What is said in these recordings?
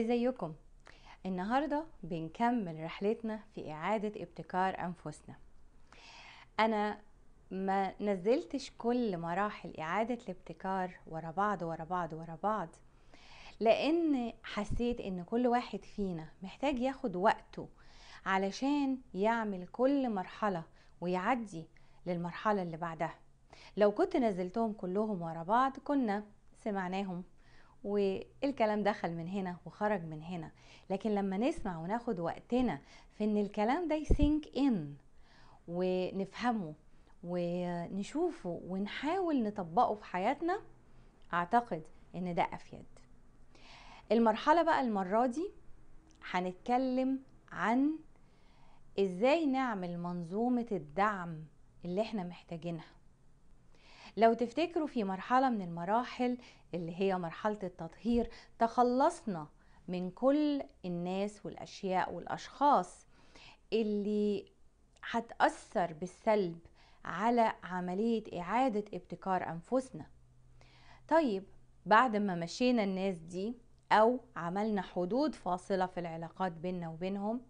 ازيكم النهاردة بنكمل رحلتنا في إعادة ابتكار أنفسنا أنا ما نزلتش كل مراحل إعادة الابتكار ورا بعض ورا بعض ورا بعض لأن حسيت إن كل واحد فينا محتاج ياخد وقته علشان يعمل كل مرحلة ويعدي للمرحلة اللي بعدها لو كنت نزلتهم كلهم ورا بعض كنا سمعناهم والكلام دخل من هنا وخرج من هنا لكن لما نسمع وناخد وقتنا في ان الكلام ده يسينك ان ونفهمه ونشوفه ونحاول نطبقه في حياتنا اعتقد ان ده افيد المرحله بقى المره دي هنتكلم عن ازاي نعمل منظومه الدعم اللي احنا محتاجينها لو تفتكروا في مرحلة من المراحل اللي هي مرحلة التطهير تخلصنا من كل الناس والأشياء والأشخاص اللي هتأثر بالسلب على عملية إعادة ابتكار أنفسنا طيب بعد ما مشينا الناس دي أو عملنا حدود فاصلة في العلاقات بيننا وبينهم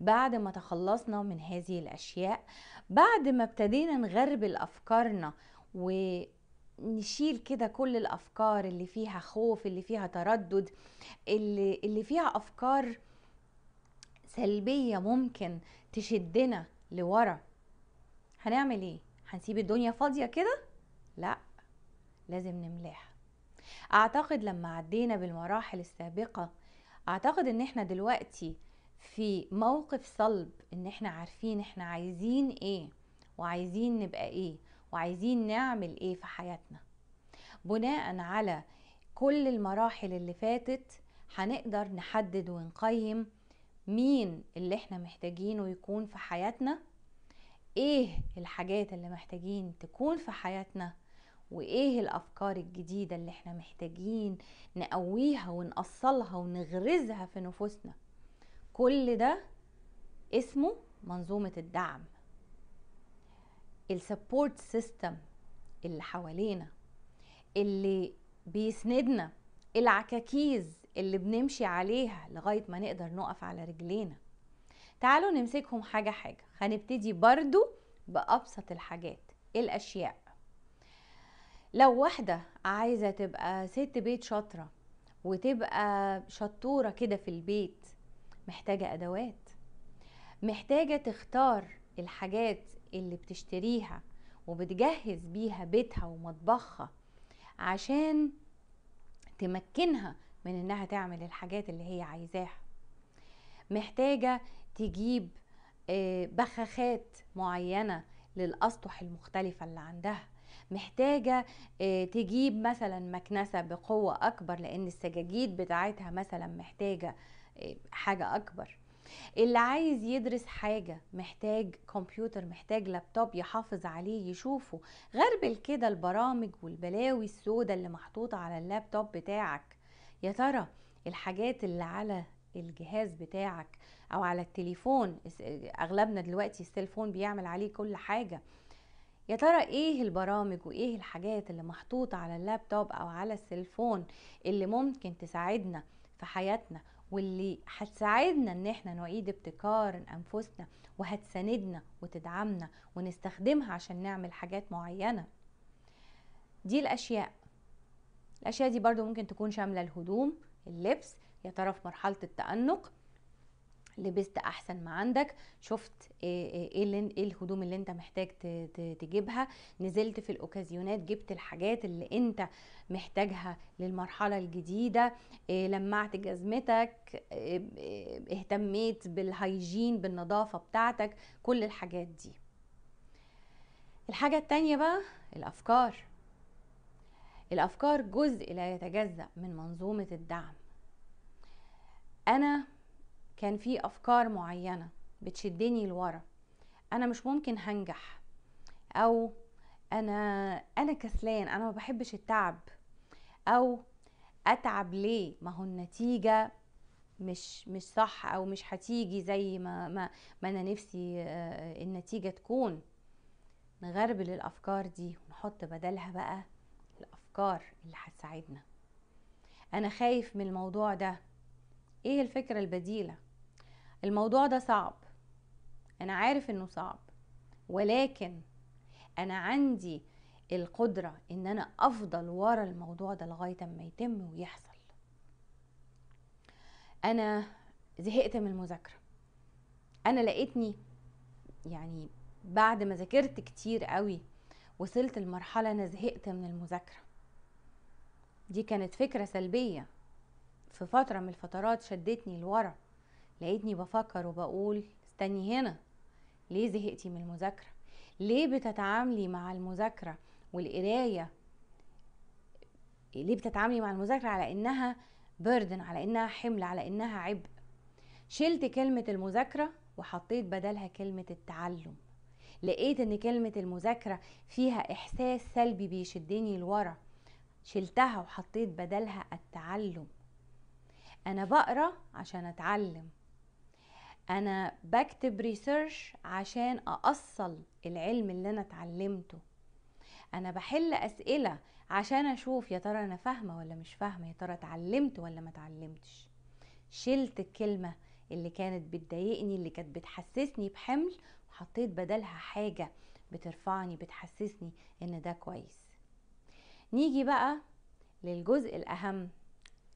بعد ما تخلصنا من هذه الأشياء بعد ما ابتدينا نغربل أفكارنا و نشيل كده كل الافكار اللي فيها خوف اللي فيها تردد اللي اللي فيها افكار سلبيه ممكن تشدنا لورا هنعمل ايه هنسيب الدنيا فاضيه كده لا لازم نملاها اعتقد لما عدينا بالمراحل السابقه اعتقد ان احنا دلوقتي في موقف صلب ان احنا عارفين احنا عايزين ايه وعايزين نبقى ايه وعايزين نعمل ايه في حياتنا بناء على كل المراحل اللي فاتت هنقدر نحدد ونقيم مين اللي احنا محتاجينه يكون في حياتنا ايه الحاجات اللي محتاجين تكون في حياتنا وايه الافكار الجديدة اللي احنا محتاجين نقويها ونأصلها ونغرزها في نفوسنا كل ده اسمه منظومة الدعم السبورت سيستم اللي حوالينا اللي بيسندنا العكاكيز اللي بنمشي عليها لغاية ما نقدر نقف على رجلينا تعالوا نمسكهم حاجة حاجة هنبتدي برضو بأبسط الحاجات الأشياء لو واحدة عايزة تبقى ست بيت شاطرة وتبقى شطورة كده في البيت محتاجة أدوات محتاجة تختار الحاجات اللي بتشتريها وبتجهز بيها بيتها ومطبخها عشان تمكنها من انها تعمل الحاجات اللي هي عايزاها محتاجة تجيب آه، بخاخات معينة للأسطح المختلفة اللي عندها محتاجة آه، تجيب مثلا مكنسة بقوة أكبر لأن السجاجيد بتاعتها مثلا محتاجة آه، حاجة أكبر اللي عايز يدرس حاجة محتاج كمبيوتر محتاج لابتوب يحافظ عليه يشوفه غربل كده البرامج والبلاوي السوداء اللي محطوطة على اللابتوب بتاعك يا ترى الحاجات اللي على الجهاز بتاعك او على التليفون اغلبنا دلوقتي السيلفون بيعمل عليه كل حاجة يا ترى ايه البرامج وايه الحاجات اللي محطوطة على اللابتوب او على السيلفون اللي ممكن تساعدنا في حياتنا واللي هتساعدنا ان احنا نعيد ابتكار انفسنا وهتساندنا وتدعمنا ونستخدمها عشان نعمل حاجات معينه دي الاشياء الاشياء دي برضو ممكن تكون شامله الهدوم اللبس يا ترى في مرحله التانق لبست احسن ما عندك شفت آه، آه، ايه ايه الهدوم اللي انت محتاج تجيبها نزلت في الاوكازيونات جبت الحاجات اللي انت محتاجها للمرحله الجديده إيه لمعت جزمتك إيه اهتميت بالهيجين بالنظافه بتاعتك كل الحاجات دي الحاجه التانيه بقى الافكار الافكار جزء لا يتجزا من منظومه الدعم انا كان في افكار معينه بتشدني لورا انا مش ممكن هنجح او انا انا كسلان انا ما بحبش التعب او اتعب ليه ما هو النتيجه مش مش صح او مش هتيجي زي ما ما, ما انا نفسي آه، النتيجه تكون نغربل الافكار دي ونحط بدلها بقى الافكار اللي هتساعدنا انا خايف من الموضوع ده ايه الفكره البديله الموضوع ده صعب انا عارف انه صعب ولكن انا عندي القدرة ان انا افضل ورا الموضوع ده لغاية ما يتم ويحصل انا زهقت من المذاكرة انا لقيتني يعني بعد ما ذاكرت كتير قوي وصلت لمرحلة انا زهقت من المذاكرة دي كانت فكرة سلبية في فترة من الفترات شدتني لورا لقيتني بفكر وبقول استني هنا ليه زهقتي من المذاكرة ليه بتتعاملي مع المذاكرة والقراية ليه بتتعاملي مع المذاكرة على إنها بردن على إنها حمل على إنها عبء شلت كلمة المذاكرة وحطيت بدلها كلمة التعلم لقيت إن كلمة المذاكرة فيها إحساس سلبي بيشدني لورا شلتها وحطيت بدلها التعلم أنا بقرأ عشان أتعلم انا بكتب ريسيرش عشان اأصل العلم اللي انا اتعلمته انا بحل اسئله عشان اشوف يا ترى انا فاهمه ولا مش فاهمه يا ترى اتعلمت ولا ما اتعلمتش شلت الكلمه اللي كانت بتضايقني اللي كانت بتحسسني بحمل وحطيت بدلها حاجه بترفعني بتحسسني ان ده كويس نيجي بقى للجزء الاهم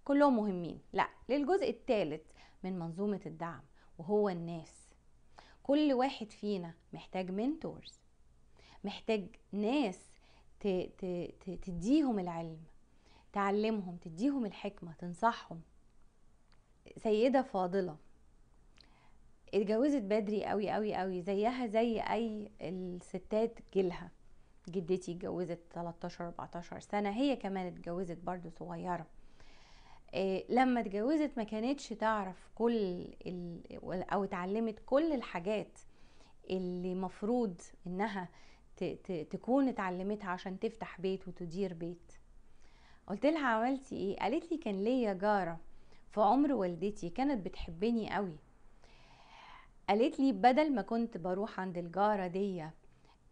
كلهم مهمين لا للجزء الثالث من منظومه الدعم وهو الناس كل واحد فينا محتاج منتورز محتاج ناس تديهم العلم تعلمهم تديهم الحكمة تنصحهم سيدة فاضلة اتجوزت بدري قوي قوي قوي زيها زي اي الستات جيلها جدتي اتجوزت 13 14 سنة هي كمان اتجوزت برضو صغيرة آه، لما اتجوزت ما كانتش تعرف كل ال... او اتعلمت كل الحاجات اللي مفروض انها ت... ت... تكون اتعلمتها عشان تفتح بيت وتدير بيت قلت لها عملتي ايه قالت لي كان ليا جاره في عمر والدتي كانت بتحبني قوي قالت لي بدل ما كنت بروح عند الجاره دي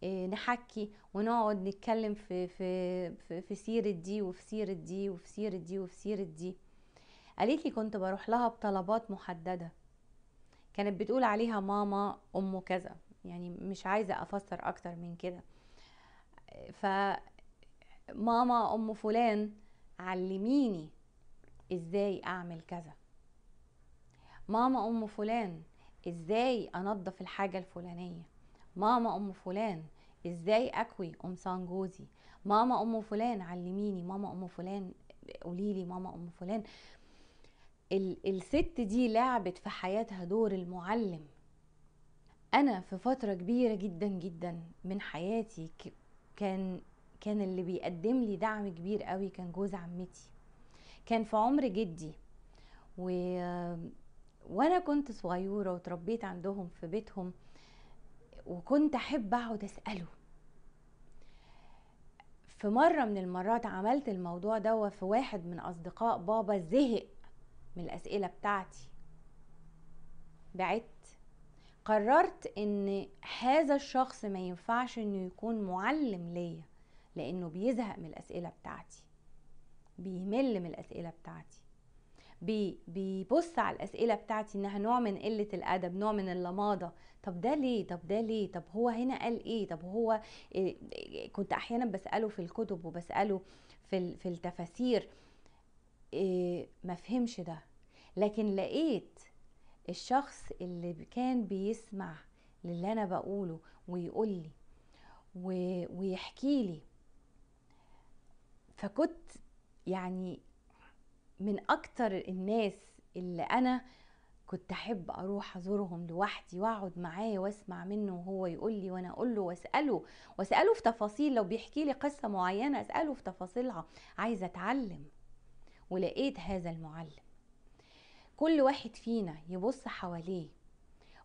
آه، نحكي ونقعد نتكلم في في في, في سيره دي وفي سيره دي وفي سيره دي وفي سيره دي, وفي سيرة دي قالت لي كنت بروح لها بطلبات محددة كانت بتقول عليها ماما أم كذا يعني مش عايزة أفسر أكتر من كده فماما أم فلان علميني إزاي أعمل كذا ماما أم فلان إزاي أنظف الحاجة الفلانية ماما أم فلان ازاي اكوي قمصان جوزي ماما ام فلان علميني ماما ام فلان قوليلي ماما ام فلان الست دي لعبت في حياتها دور المعلم انا في فتره كبيره جدا جدا من حياتي كان كان اللي بيقدم لي دعم كبير قوي كان جوز عمتي كان في عمر جدي و... وانا كنت صغيره وتربيت عندهم في بيتهم وكنت احب اقعد اساله في مره من المرات عملت الموضوع ده في واحد من اصدقاء بابا زهق من الأسئلة بتاعتي بعدت قررت ان هذا الشخص ما ينفعش انه يكون معلم ليا لانه بيزهق من الاسئله بتاعتي بيمل من الاسئله بتاعتي بي بيبص على الاسئله بتاعتي انها نوع من قله الادب نوع من اللماضه طب ده ليه طب ده ليه طب هو هنا قال ايه طب هو إيه؟ كنت احيانا بساله في الكتب وبساله في في التفاسير ما فهمش ده لكن لقيت الشخص اللي كان بيسمع للي انا بقوله ويقول لي ويحكي لي فكنت يعني من اكتر الناس اللي انا كنت احب اروح ازورهم لوحدي واقعد معاه واسمع منه وهو يقول لي وانا اقول له واساله واساله في تفاصيل لو بيحكي لي قصه معينه اساله في تفاصيلها عايزه اتعلم ولقيت هذا المعلم كل واحد فينا يبص حواليه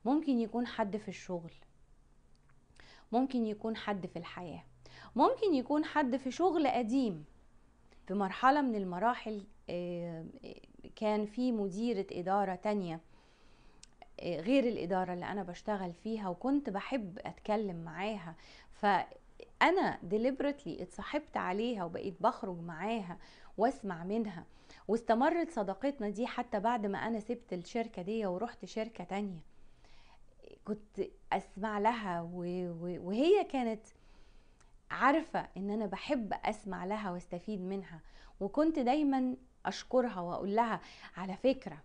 ممكن يكون حد في الشغل ممكن يكون حد في الحياة ممكن يكون حد في شغل قديم في مرحلة من المراحل آه، كان في مديرة إدارة تانية آه، غير الإدارة اللي أنا بشتغل فيها وكنت بحب أتكلم معاها فأنا ديليبرتلي اتصاحبت عليها وبقيت بخرج معاها واسمع منها واستمرت صداقتنا دي حتى بعد ما انا سبت الشركه دي ورحت شركه تانية كنت اسمع لها وهي كانت عارفه ان انا بحب اسمع لها واستفيد منها وكنت دايما اشكرها واقول لها على فكره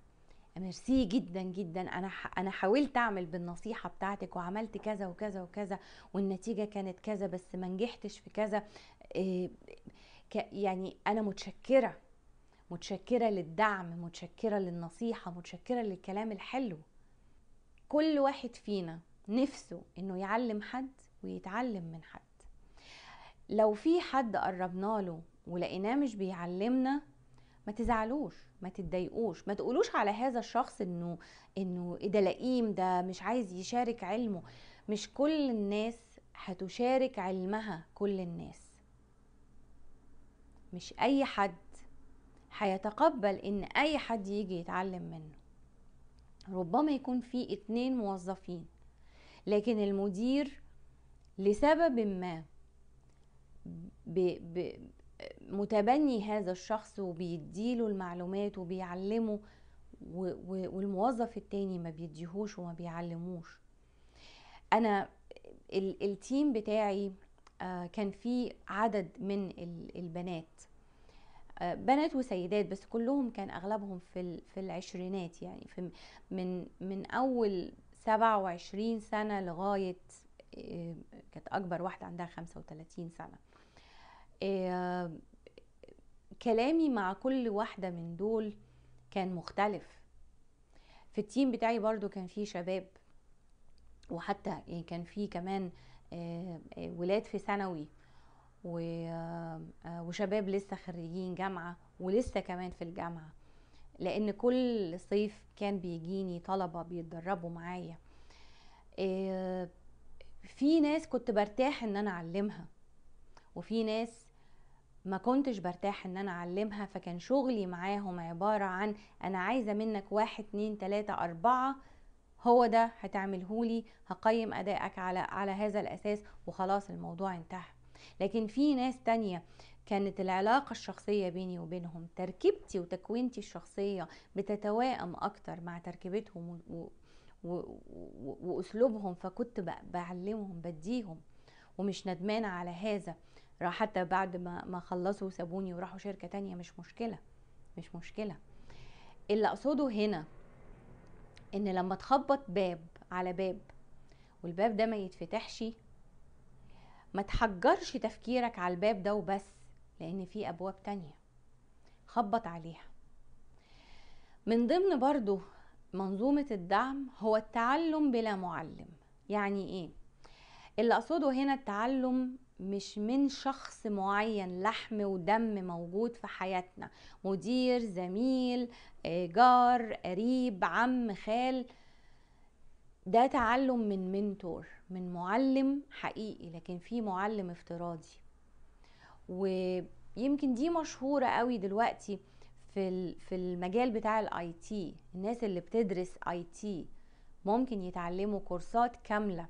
ميرسي جدا جدا انا انا حاولت اعمل بالنصيحه بتاعتك وعملت كذا وكذا وكذا والنتيجه كانت كذا بس ما نجحتش في كذا آه، يعني انا متشكره متشكره للدعم متشكره للنصيحه متشكره للكلام الحلو كل واحد فينا نفسه انه يعلم حد ويتعلم من حد لو في حد قربنا له ولقيناه مش بيعلمنا ما تزعلوش ما تتضايقوش ما تقولوش على هذا الشخص انه انه ايه ده لئيم ده مش عايز يشارك علمه مش كل الناس هتشارك علمها كل الناس مش أي حد هيتقبل إن أي حد يجي يتعلم منه ربما يكون في اتنين موظفين لكن المدير لسبب ما ب ب متبني هذا الشخص وبيديله المعلومات وبيعلمه والموظف التاني ما بيديهوش وما بيعلموش انا التيم بتاعي آه، كان في عدد من البنات آه، بنات وسيدات بس كلهم كان اغلبهم في في العشرينات يعني في من من اول 27 سنه لغايه آه، كانت اكبر واحده عندها 35 سنه كلامي مع كل واحده من دول كان مختلف في التيم بتاعي برضو كان في شباب وحتى يعني كان في كمان آه، آه، ولاد في ثانوي آه، وشباب لسه خريجين جامعه ولسه كمان في الجامعه لان كل صيف كان بيجيني طلبه بيتدربوا معايا في ناس كنت برتاح ان انا اعلمها وفي ناس ما كنتش برتاح ان انا اعلمها فكان شغلي معاهم عبارة عن انا عايزة منك واحد اتنين تلاتة اربعة هو ده هتعمله لي هقيم ادائك على على هذا الاساس وخلاص الموضوع انتهى لكن في ناس تانية كانت العلاقة الشخصية بيني وبينهم تركيبتي وتكوينتي الشخصية بتتوائم أكتر مع تركيبتهم و... و... و... وأسلوبهم فكنت بعلمهم بديهم ومش ندمانة على هذا حتى بعد ما ما خلصوا سابوني وراحوا شركة تانية مش مشكلة مش مشكلة اللي أقصده هنا ان لما تخبط باب على باب والباب ده ما يتفتحش ما تحجرش تفكيرك على الباب ده وبس لان في ابواب تانية خبط عليها من ضمن برضو منظومة الدعم هو التعلم بلا معلم يعني ايه اللي اقصده هنا التعلم مش من شخص معين لحم ودم موجود في حياتنا مدير زميل آه، جار قريب عم خال ده تعلم من منتور من معلم حقيقي لكن في معلم افتراضي ويمكن دي مشهورة قوي دلوقتي في في المجال بتاع الاي تي الناس اللي بتدرس اي تي ممكن يتعلموا كورسات كامله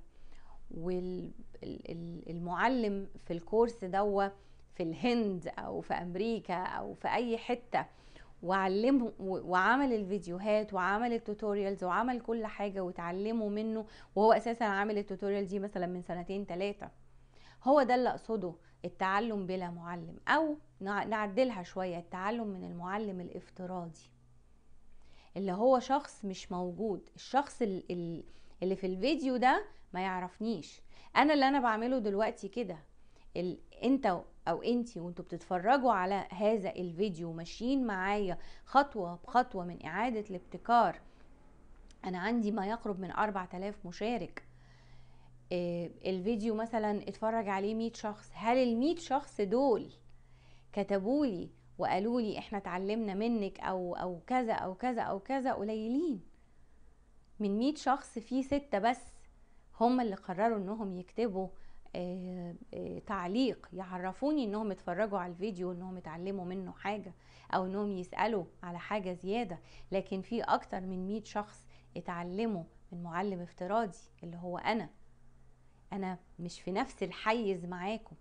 والمعلم في الكورس دوا في الهند او في امريكا او في اي حته وعلمهم وعمل الفيديوهات وعمل التوتوريالز وعمل كل حاجه وتعلمه منه وهو اساسا عامل التوتوريال دي مثلا من سنتين ثلاثه هو ده اللي اقصده التعلم بلا معلم او نعدلها شويه التعلم من المعلم الافتراضي اللي هو شخص مش موجود الشخص اللي في الفيديو ده ما يعرفنيش انا اللي انا بعمله دلوقتي كده ال... انت او انتي وانتوا بتتفرجوا على هذا الفيديو ماشيين معايا خطوه بخطوه من اعاده الابتكار انا عندي ما يقرب من 4000 مشارك آه، الفيديو مثلا اتفرج عليه 100 شخص هل ال 100 شخص دول كتبولي وقالوا لي احنا اتعلمنا منك او او كذا او كذا او كذا قليلين من 100 شخص في ستة بس هم اللي قرروا انهم يكتبوا آه، آه، تعليق يعرفوني انهم اتفرجوا على الفيديو انهم اتعلموا منه حاجة او انهم يسألوا على حاجة زيادة لكن في اكتر من مئة شخص اتعلموا من معلم افتراضي اللي هو انا انا مش في نفس الحيز معاكم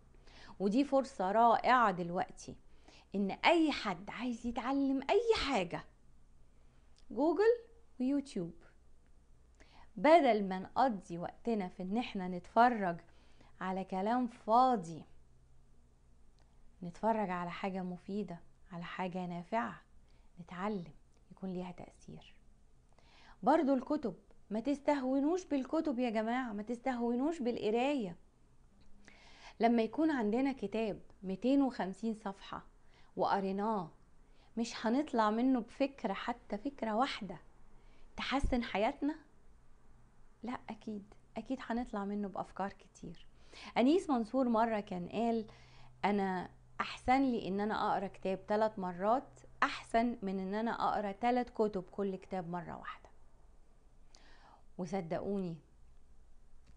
ودي فرصة رائعة دلوقتي ان اي حد عايز يتعلم اي حاجة جوجل ويوتيوب بدل ما نقضي وقتنا في ان احنا نتفرج على كلام فاضي نتفرج على حاجة مفيدة على حاجة نافعة نتعلم يكون ليها تأثير برضو الكتب ما تستهونوش بالكتب يا جماعة ما تستهونوش بالقراية لما يكون عندنا كتاب 250 صفحة وقريناه مش هنطلع منه بفكرة حتى فكرة واحدة تحسن حياتنا لا اكيد اكيد هنطلع منه بافكار كتير انيس منصور مره كان قال انا احسن لي ان انا اقرا كتاب ثلاث مرات احسن من ان انا اقرا ثلاث كتب كل كتاب مره واحده وصدقوني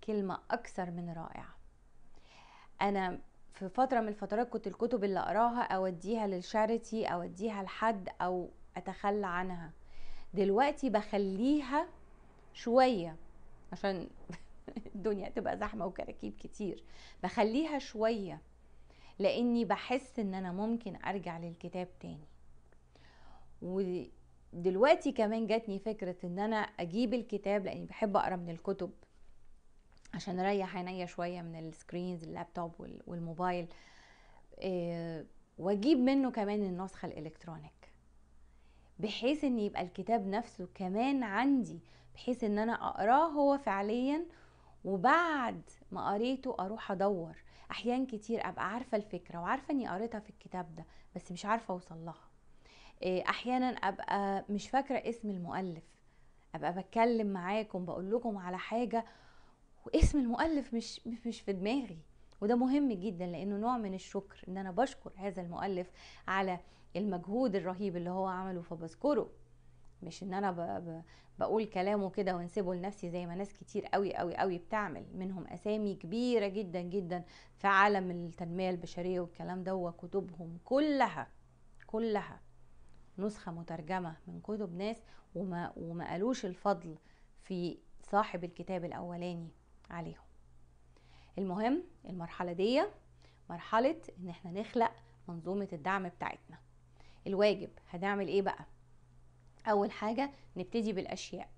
كلمه اكثر من رائعه انا في فترة من الفترات كنت الكتب اللي أقراها أوديها للشاريتي أوديها لحد أو أتخلى عنها دلوقتي بخليها شوية عشان الدنيا تبقى زحمه وكراكيب كتير بخليها شويه لاني بحس ان انا ممكن ارجع للكتاب تاني ودلوقتي كمان جاتني فكره ان انا اجيب الكتاب لاني بحب اقرا من الكتب عشان اريح عينيا شويه من السكرينز اللابتوب والموبايل آه، واجيب منه كمان النسخه الالكترونيك بحيث ان يبقى الكتاب نفسه كمان عندي بحيث ان انا اقراه هو فعليا وبعد ما قريته اروح ادور احيان كتير ابقى عارفه الفكره وعارفه اني قريتها في الكتاب ده بس مش عارفه اوصل لها آه، احيانا ابقى مش فاكره اسم المؤلف ابقى بتكلم معاكم بقول لكم على حاجه واسم المؤلف مش مش في دماغي وده مهم جدا لانه نوع من الشكر ان انا بشكر هذا المؤلف على المجهود الرهيب اللي هو عمله فبذكره مش ان انا ب... ب... بقول كلامه كده ونسيبه لنفسي زي ما ناس كتير قوي قوي قوي بتعمل منهم اسامي كبيره جدا جدا في عالم التنميه البشريه والكلام ده وكتبهم كلها كلها نسخه مترجمه من كتب ناس وما وما قالوش الفضل في صاحب الكتاب الاولاني عليهم المهم المرحله دي مرحله ان احنا نخلق منظومه الدعم بتاعتنا الواجب هنعمل ايه بقى اول حاجه نبتدي بالاشياء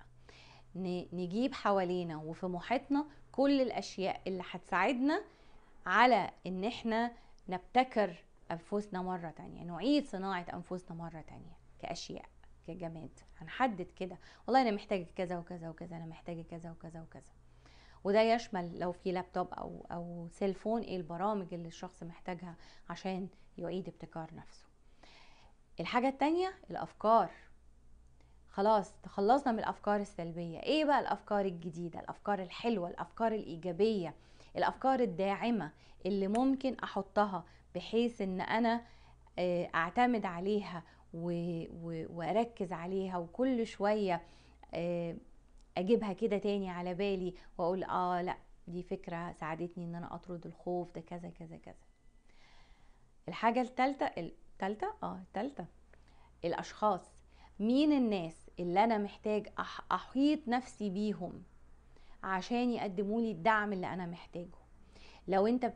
نجيب حوالينا وفي محيطنا كل الاشياء اللي هتساعدنا على ان احنا نبتكر انفسنا مره تانية نعيد صناعه انفسنا مره تانية كاشياء كجماد هنحدد كده والله انا محتاجه كذا وكذا وكذا انا محتاجه كذا وكذا وكذا وده يشمل لو في لابتوب او او سيلفون ايه البرامج اللي الشخص محتاجها عشان يعيد ابتكار نفسه الحاجه التانية الافكار خلاص تخلصنا من الافكار السلبيه ايه بقى الافكار الجديده الافكار الحلوه الافكار الايجابيه الافكار الداعمه اللي ممكن احطها بحيث ان انا آه، اعتمد عليها واركز عليها وكل شويه آه، اجيبها كده تاني على بالي واقول اه لا دي فكره ساعدتني ان انا اطرد الخوف ده كذا كذا كذا الحاجه الثالثه الثالثه اه الثالثه الاشخاص مين الناس اللي انا محتاج احيط نفسي بيهم عشان يقدموا لي الدعم اللي انا محتاجه لو انت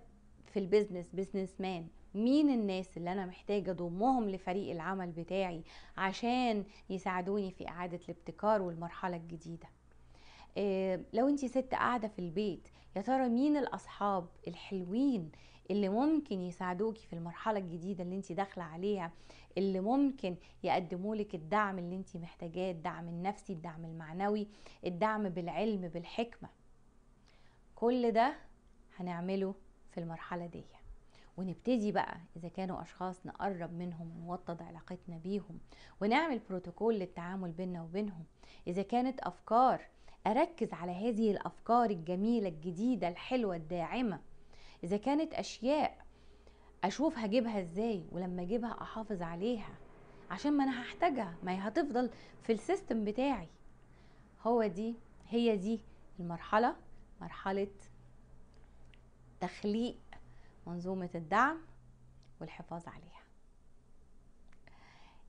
في البيزنس بيزنس مان مين الناس اللي انا محتاجه اضمهم لفريق العمل بتاعي عشان يساعدوني في اعاده الابتكار والمرحله الجديده إيه لو انت ست قاعده في البيت يا ترى مين الاصحاب الحلوين اللي ممكن يساعدوكي في المرحله الجديده اللي انت داخله عليها اللي ممكن يقدموا لك الدعم اللي انت محتاجاه الدعم النفسي الدعم المعنوي الدعم بالعلم بالحكمه كل ده هنعمله في المرحله دي ونبتدي بقى إذا كانوا أشخاص نقرب منهم ونوطد علاقتنا بيهم ونعمل بروتوكول للتعامل بينا وبينهم إذا كانت أفكار أركز على هذه الأفكار الجميلة الجديدة الحلوة الداعمة اذا كانت اشياء اشوف هجيبها ازاي ولما اجيبها احافظ عليها عشان ما انا هحتاجها ما هي هتفضل في السيستم بتاعي هو دي هي دي المرحله مرحله تخليق منظومه الدعم والحفاظ عليها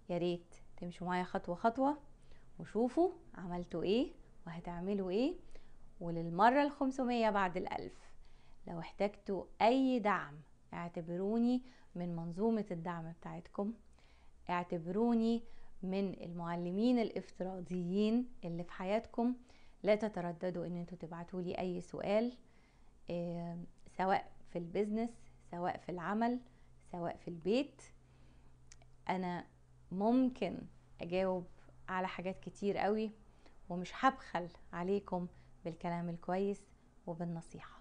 يا ريت تمشوا معايا خطوه خطوه وشوفوا عملتوا ايه وهتعملوا ايه وللمره الخمسمية بعد الالف لو احتجتوا أي دعم اعتبروني من منظومة الدعم بتاعتكم اعتبروني من المعلمين الافتراضيين اللي في حياتكم لا تترددوا ان انتوا تبعتوا لي اي سؤال سواء في البيزنس سواء في العمل سواء في البيت انا ممكن اجاوب على حاجات كتير قوي ومش هبخل عليكم بالكلام الكويس وبالنصيحه